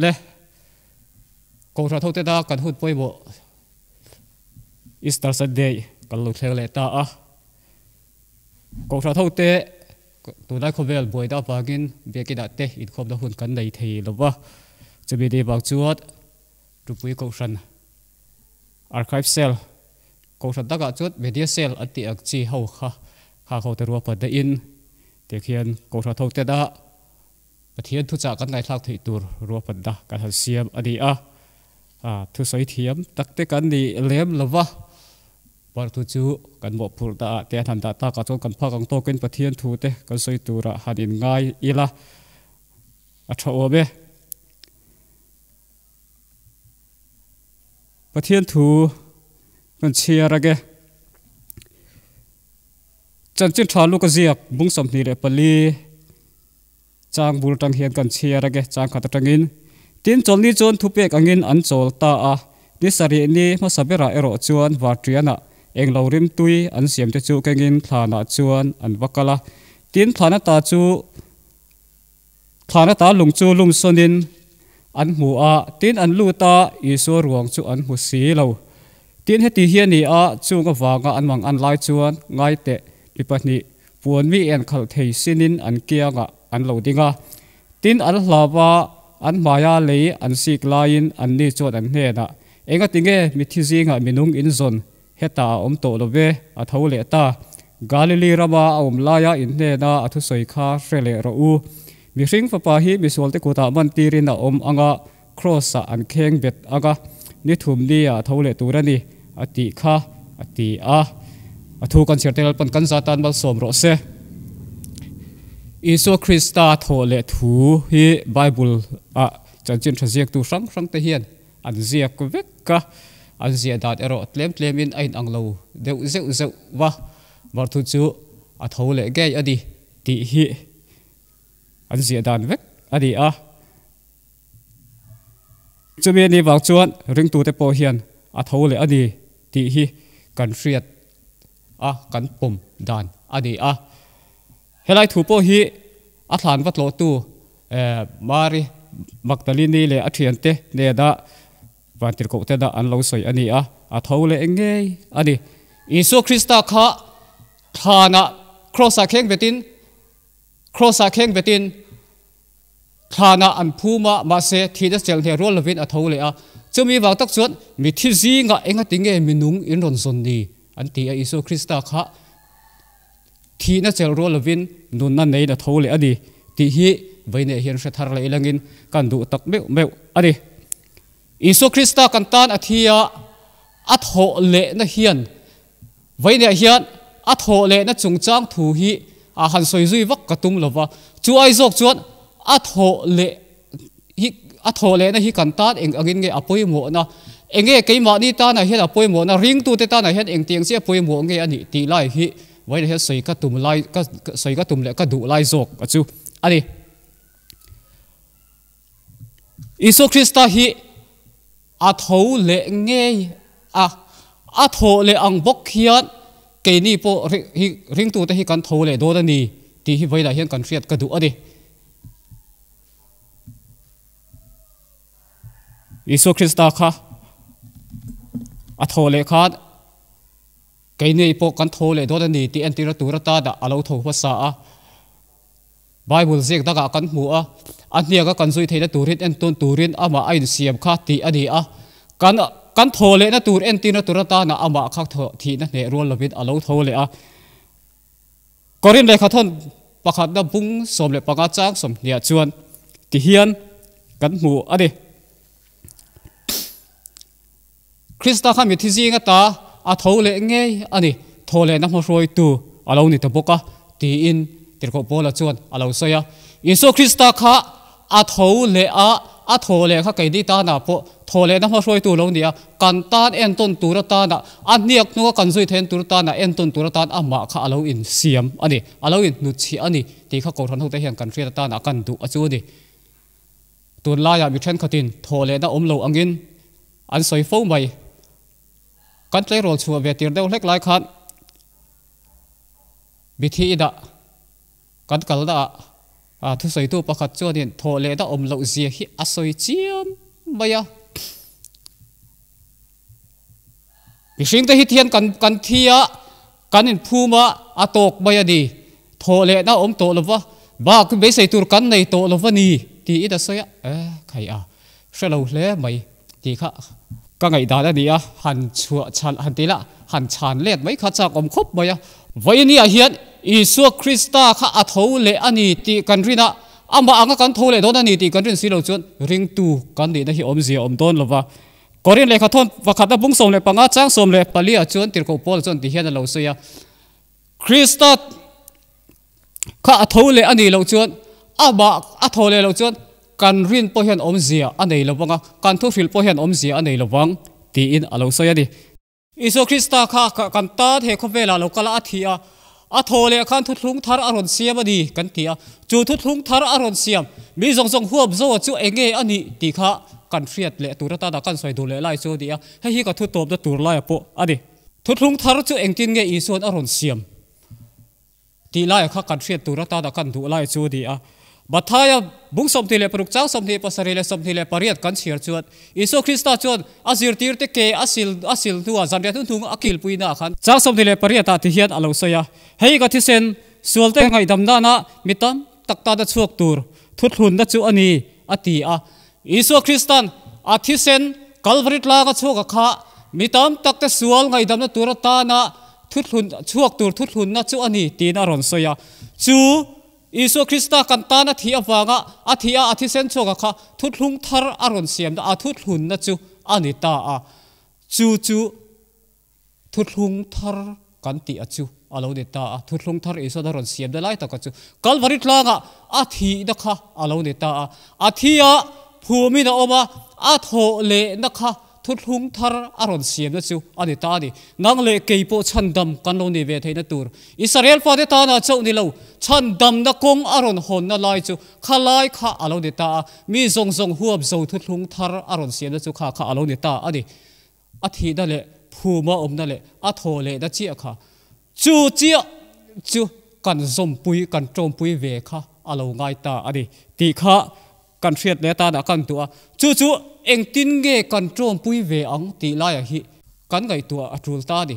และกงทรทุกเตตกันหุ่นป่วยบอิสตาสเดย์กันลุกเลลตาอ่ะกงทรทุกเตตัวได้คนเวลบวอยดาบากินเบียกิดาเตอินคบดาหุ่นกันได้ทีหรือว่าจะมีดีบางจวดรูปุยกงชันอาร์คิฟเซลกงชันตะกะจวดเมเดียเซลอตนีอักจีเฮาค่ะข้าเขาแต่รัวปัดได้อินเด็เขียนกงทรทุกเตตาปเทียนทุจากันในทักที่ตัวรัวปันดาการหันเสียมอันนี้อ่ะอ่าทุสอยเทียมตักเตกันนี่เลี้ยมละวะปาร์ตูจูกันบอกพูดตาเตียทันตาตากรัดกันพักกังโตกันปะเทียนทูเตกันสอยตัวระหันินง่ายอีละอัตโอเบปะเทียนทูกันเชียร์อะไรจันจินทาลูกเสียบุ้งสมนีเรปลี chang bul tang hian kan chhiar age chang khat in. tin cholni chon thupek angin an chol ta a ni sari ni ma sabera ero chuan vartriana eng lorim tui an siam te chu kengin thlana chuan an wakala tin thlana ta chu thlana ta lung chu lum sonin an hmu a tin an lu ta iso ruang chu an hmu si lo tin heti hian ni a chu nga wanga an mang an lai chuan ngai te mi pahnih puan mi en khal thei sinin an kianga อันหลดิงะติ้นอันหลบะอันมายาเลยอันสิกลายนอันนี้จดอันเนนะเองก็ติงเงมิทิซิงอะมินุงอินซอนเฮตาอมโตโลเวอัทาวเลตากาลิลีรับว่าอมลายาอินเนียนะอัทุสยคาเฟเลโรูมิริงฟปาฮีมิสวลติกุตาบันตีรินะอมอังะครอสอันเคงเบ็ดอังะนิทุมดีอัทาวเลตูรนีอัติคาอัติอาอัทุกันเสียเตลปันกันซาตันบัลสมโรเซ ISO Krista tho le thu hi Bible a à, chan chin tha ziak tu sang sang te hian an ziak ko vek ka an zia dat ero tlem tlem in ain anglo deu zeu zeu wa mar thu chu a tho le ge adi ti hi an zia dan vek adi a chumi ni wak chuan ring tu te po hian a tho le adi ti hi kan riat a kan pum dan adi a เฮลัยถูโปฮีอัฐานวัดโลตูเอ่อมารีมักตลินีเลยอเทียนเตเนดาวันติโกเตดาอันลราสอยอันนี้อ่ะอัทาวเลเองไงอันนี้อิสุคริสต์ข้าทานะครอสาเข่งเวตินครอสาเข่งเวตินทานะอันพูมามาเซทีเัสเจลเทรัลวินอัทาวเลอ่ะจะมีวางตักชวนมีที่ซีงะเองติงเงมินุงอินรอนซนนีอันที่อิสุคริสต์ข้า thi na chel ro lovin nun na nei na thole ani ti hi veine hian hre thar le cần kan du tak meu meu ani isu krista cần tan athia atho le na hian veine hian atho le na chungchang thu hi à hàn soi duy zui tung katum lova chu ai zok chuan atho le hi atho le na hi kan tan eng angin nge apoi mo na enge keima ni ta na hian apoi mo na riêng tu te ta na hian eng tiang se apoi mo nge ani ti lại hi ไว้เฮสอยก็ตุ่มไล่ก็สอยก็ตุ่มเล้ก็ดูไล่จกก็จูอันนี้อิสุคริสต์ฮีอาทาเลเงยอะอาทเลอังบกเฮียนเกนี่ปอริงตัวแต่ฮีกันทูวเลโดนนี่ที่ฮีไว้ลเฮียนกันเฟียดก็ดูอันนี้อิสุคริสต์ค่ะอัทาวเลขาดกนี่ปกันโทเลยดนนี่ที่อันติรตูรตาดอลทภาษาบายบุลเกตกกันหัวอันเนียก็กันสุยเทนตูรินอันตุนตูรินอามาอินเสียมคาที่อันนี้อ่ะกันกันโทเลยนะตูรินติรตูรตาหนะอามาคาที่นะเนรวลวินอลทเลยอ่ะกอรินเลยขทนประคดบุ้งสมเลยประกาจ้างสมเนียชวนกิเฮียนกันหัวอันนี้คริสตาขามิที่จีงตา à thâu lệ nghe anh ấy thâu lệ nằm rồi tu à lâu nít bốc à thì in thì có bố là chuẩn à lâu soi à Yesu Christa khá à thâu lệ à à thâu lệ khá cái đi ta nà bộ thâu lệ nằm rồi tu lâu nít à cần ta en tôn tu ra ta nà anh niệm nó cần duy thêm tu ra ta nà en tôn tu ra ta à mà khá à lâu in siam anh ấy à lâu in nút chi anh ấy thì khá cầu thần hậu tế hiện cần phi ta nà cần tu à chú đi tuần lai à bị chen khát tin thâu lệ đã ôm lâu anh in anh soi phô mày กันใจรอชัวเวทีเดียวเล็กหลายคันบิธีดะกันกลดะอาทุสัยตัวประคัดจวดินโทเลดะอมเลวเสียฮิอาศัยเจียมบยาปิชิงแต่ฮิเทียนกันกันเทียกันอินพูมาอาตกบยาดีโทเลดะอมโตลวะบาคุณเบสัยตัวกันในโตลวะนีที่อิดะเสัยเอ้ใครอ่ะเสลาเล่ไม่ที่ข้าก็ไงดานี่อ่ะหันชัวชันหันตีละหันชานเล็ดไม่ข้าจากอมคบไปมอ่ะวันนี้เฮียนอีสัวคริสต้าข้าอัฐเลอันนี้ตีกันรินะอามาอังกันทูเลโดนอันนี้ตีกันรินสิเราุนริงตูกันดีนะฮิอมเสียอมต้นหรอวะก่อนเรีนเลยข้าทอนว่าขัดบุ้งสมเลยปังอาจ้างสมเลยปลีอาจนติกบอลจนตีเฮียนเราเสียคริสต้าข้าอัฐเลอันนี้เราจนอามาอัฐเลเราจน kan rin po hian om zia anei lawanga ah. kan thu fil po hian om zia anei lawang ti in alo soya di eh. iso krista kha kan ta the kho vela lo kala athia a ah. tho le ah, khan thu thlung thar aron siam ani kan tia chu thu thlung thar aron siam mi zong zong huap zo chu enge ani ti kha kan friat le turata da kan soi du le lai chu dia he hi ka thu top da tur lai po ani thu thlung thar chu engtin nge isun aron siam ti lai kha kan friat turata da kan du lai chu dia bathaya bung somthi le paruk chang somthi pasari le somthi le pariat kan chiar chuột, iso krista chuan azir tir te ke asil asil tu a zanria thun thung akil pui puina khan chang somthi le pariat ta ti hian alo soya hei ka thi sen sualte ngai damna na mitam takta da chuak tur thut hlun da chu ani ati a iso kristan a thi sen calvary tla ka chuak kha mitam takte ngay ngai damna tur ta na thut hlun chuak tur thut hlun na chu ani tin a ron soya chu Isu Krista kan ta na thi awanga a thi a athi sen chonga kha thut hlung thar aron siam da a thut hlun na chu ani ta a chu chu thut thar kan ti a chu alo ne ta a thut thar isu da ron siam da lai ta ka chu kalvari tlanga a thi da kha alo ne ta a a thi a phumi na oma a tho le na kha ทุทุงทารอารอนเสียนั่นสิอันนี้ตาี่นังเล่เกี่โปชันดำกันลงในเวทีนั่นตัวอิสราเอลฟาดตานาเจ้านี้เราชันดำนักกงอารอนหนนั่นไล่จูข้าไล่ข้าอารอนเดตามีจงจงหัวบเจ้ทุุ่งทารอารอนเสียนั่นสิข้าข้าอารอนเดตาอันนี้อาทิตย์นั่นแหละผู้มาอมนั่นแหละอัทโหเล่นั่นเจียข้าจูเจียจูกันจมปุยกันจมปุยเวข้าอารอนไงตาอันนี้ตีข้า cần thiet để ta đã cần tua chú chú anh tin ge kan trom pui về ông ti lai hi kan gai tua atul ta di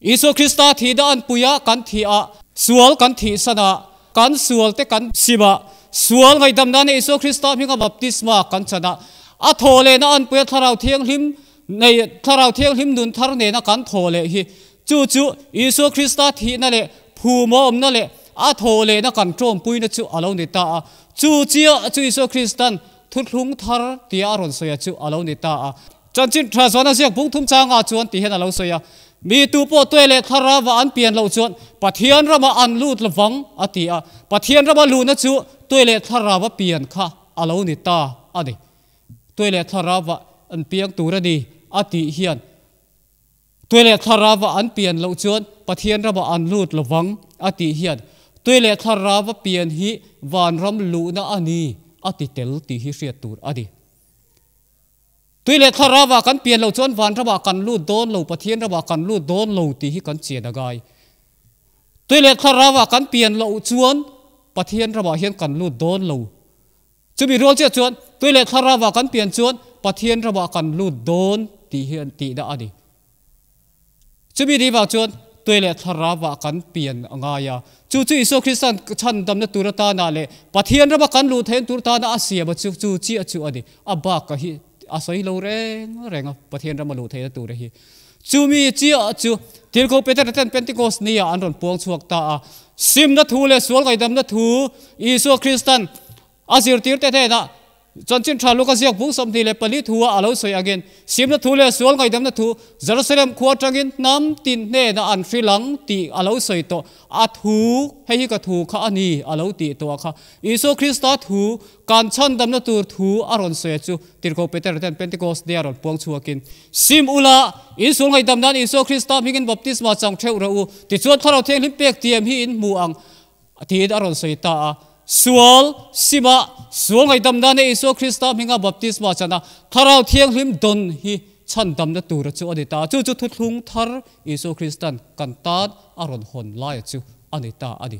isu krista thi da an puya kan thi a sual kan thi sana kan sual te kan siba sual ngai dam dan isu krista mi ka baptisma kan chana a à, thole na an puya tharau thiang him nei tharau thiang him dun thar ne na thô thole hi chú chú isu Christa thì na le phù mo om na le อาโทเลนักันโจมปุยนะจูอาเลนิตาจูเจียจูอิซคริสตันทุลุงทาร์ตีอารอนเสียจูอาเลนิตาจันจินทราสวนเสียบุ้งทุ่มจางอาจวนตีเห็นอาเลเสียมีตัวโปตัวเลทาราวันเปลี่ยนเราจวนปะเทียนระมาอันลูดระวังอาติอาปะเทียนระมาลูนัจูตัวเลทาราวเปลี่ยนค่ะอาเลนิตาอันนี้ตัวเลทาราวอันเปียงตัวระดีอติเฮียนตัวเลขทาราวอันเปลี่ยนเราจวนปะเทียนระมาอันลูดระวังอติเฮียนตัวเลทาราวเปียนฮิวานรำลูนะอันนี้อติเตลตีฮิเสียตูดอดีตัวเลทาราวกันเปลี่ยนเราชวนวานระบากันลูดโดนเราปะเทียนระบากันลูดโดนเราตีฮิกันเสียดกายตัวเลทาราวกันเปลี่ยนเราชวนปะเทียนระบาเฮียนกันลูดโดนเราจะมีรู้เจียชวนตัวเลทาราวกันเปลี่ยนชวนปะเทียนระบากันลูดโดนตีเฮียนตีนะอดีจะมีดีบ่าชวนตัวเลทราวกันเปลี่ยนงายาจู่จู่อิสุคริสตันชันดำนตุรตานาเลปัทยนรับกันลูเทนตุรตานาอาเซียบจู่จู่จีอจู่อดีอับบากะฮิอาศัยเราแรงแรงอ่ะปัทยนรับมาลูเทนตุรฮีจู่มีจีอจู่ทีโกเปเตอร์เทนเป็นติโกสเนียอันรอนปวงชวกตาซิมนัทูเลสวนไกดำนัทูอิสุคริสตันอาศิรติรเตเทนะจนจินทราลูกเสียกบุ้สมทีเลยปลิทัวอาล์สวยอเกนสิมนัทูเลสวนไงดำนัทูจารสเลมขวดจังกินน้ำตินเน่นอันฟิลังตีอาล์สวยโตอาทูให้กิกทูข้าอันนี้อาล์ตีตัวข้าอิสุคริสต์ทูการชันดำนัทูทูอารอนสวยจูติโกเปเตอร์เทนเปนติโกสเดียร์อปวงชัวกินซิมอุลาอิสวนไงดำนั้นอิสุคริสต์มิกินบัพติสมาจังเทวราอูติจวดข้าเราเทงลิมเปียกเตียมฮีอินมูอังทีดอารอนสวยตาสวลสิบาสวงไอ้ดำดานใอิสุคริสต์ตามิงาบัพติสมาชนะทาราวเทียงริมดนฮีฉันดำนตูระจูอันิตาจูจูทุทุ่งทาร์อิสุคริสต์ันกันตาดอารอนฮอนายจูอันิตาอันดี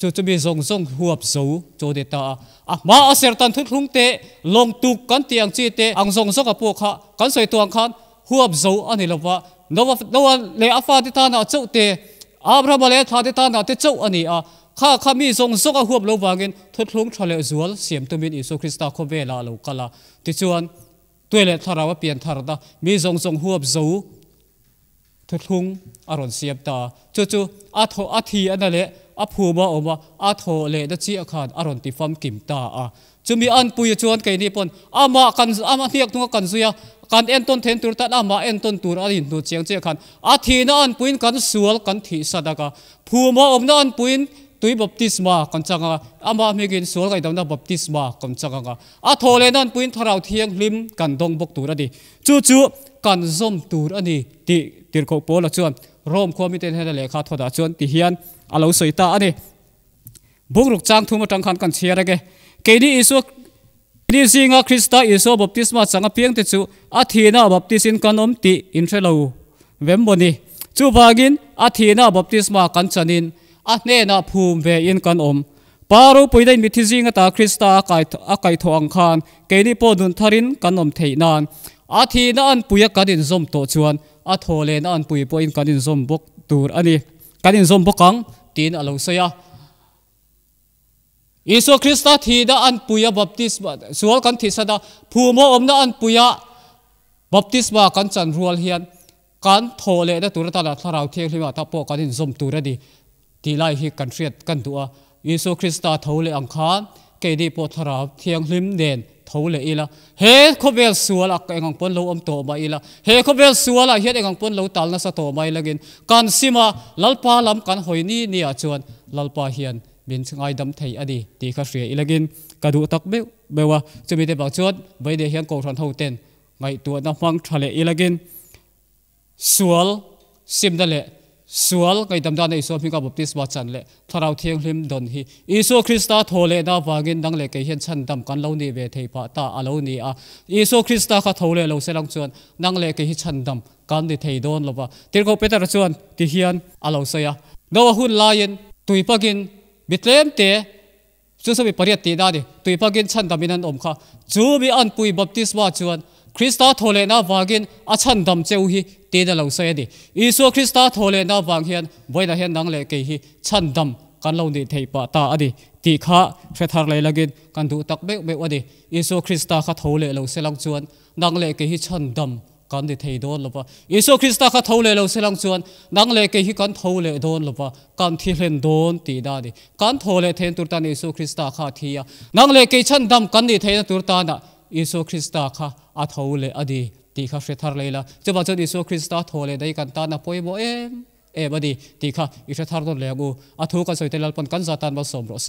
จูจูมีทรงทรงหัวบสูจูอันิตาอ่ะมาอาศัยตันทุทุ่งเตลงตุกกันเตียงจีเตอังทรงทรงกับพวกข้ากันใส่ตัวขันหัวบสูอันนี้ละวะโนวะโนวะเลอาฟาติตานาจูเตอับราฮัมเลอาฟาติตานาเตจูอันนี้อ่ะข้าข้ามีทรงสกหัวบลวางเงินทดลงทะเลจวลเสียมตัวมินอิสุคริสต์คบเวลาลูกลาติจวนตัวเล็ทาราวเปลี่ยนทารดามีทรงทรงหัวบจูทดลงอรุณเสียมตาจู่จู่อาโทอาทีอันนั่นแหละอาภูมาออกมาอาโทเละนัจีอาคารอรุณติฟัมกิมตาอ่ะจู่มีอันปุยจวนเก่นี่ปนอามากันอามาเทียกตัวกันเสียกันเอ็นต้นเทนตัวตัดอามาเอ็นต้นตัวอะไนหนตเจียงเจ้าขันอาทีนั่นปุยกันสวลกันทีสว์กาภูมาอมนั่นปุย tui baptisma kon changa ama mi gin sual kai dawna baptisma kon changa nga a thole nan puin tharau thiang hlim kan dong bok tur ani chu chu kan zom tur ani ti tir ko pol chuan rom khomi ten hela lekha thoda chuan ti hian alo soita ani bung ruk chang thuma tang khan kan chiara ge keidi isu ni singa krista isu baptisma changa piang te chu a thina baptisin kanom ti in thelo vemboni chu bagin a thina baptisma kan chanin อันนีนะภูมิเวียนกันอมปารูปุยได้มิทิจิงตาคริสตาอากอไกยทองคานเกนิปอดุนทารินกันอมเทนานอาทีนันปุยกันอินซมโตชวนอาโทเลนันปุยปุยกันอินซมบกตูรอันนี้กันอินซมบกังตีนอารมณ์เสียอิสุคริสต์ทีนันปุยบัพติสมาสวลกันทิสดาภูมิอมนันปุยบัพติสมากันจันรัวเฮียนการโทเลนั่นตูรตาลาทาราวเทียริมาทัโปกันอินซมตูรดีที่ไล่ที่กันเสียดกันตัวอิสุคริสต์เทวเลยอังคาเกดีปทราเทียงลิมเด่นเทวเลยอีละเฮ้ขบเวลสัวละเองขงปนโลอมโตมาอีละเฮ้ขบเวลสัวละเฮดเองงปนโลาตัลนัสโตมาอีละกิน การสิมาลัลปาลำกันหอยนี่เนี่ยชวนลัลปาเฮียนบินซงไอดำไทยอดีตีข้าเสียอีละกินกระดูตักเบลเบว่าจะมีแต่บางชวนไวเดียงโกรันเทวาเต้นไงตัวน้ำฟังทะเลอีละกินสวลซิมทะเล sual kai tam dan iso mi ka baptist wa chan le tharau thiang hlim don hi iso krista thole da wangin dang le kai hian chan dam kan lo ni ve thei pa ta alo ni a iso krista ka thole lo selang chuan nang le kai hi chan dam kan ni thei don lo ba tir ko peter chuan ti hian alo sa ya no hun lion tui pagin bitlem te chu so bi pariat ti da de tui pagin chan dam in an om kha chu bi an pui baptist wa chuan Krista thole na wagin achan dam cheu hi te da lo se di Isu Krista thole na wang hian boi na hian nang le ke hi chan dam kan lo ni thei pa ta adi ti kha thre thar le lagin kan du tak be be adi Isu Krista kha thole lo se lang chuan nang le ke hi chan dam kan di thei don lopa Isu Krista kha thole lo se lang chuan nang le ke hi kan thole don lopa kan thi hlen don ti da di kan thole then tur tan Isu Krista kha thia nang le ke chan dam kan ni thei tur ta na อิสุคริสต์ค่ะอาทาวเลอดีตีค่ะเฟทาร์เลยละจะบอกจะอิสุคริสต์ทาเลยได้กันตานะพอยโบเอ็มเอ็บดีตีค่ะอิสทาร์นเลยกูอาทูกันสวยแต่ลัลปนกันซาตานผสมรสเซ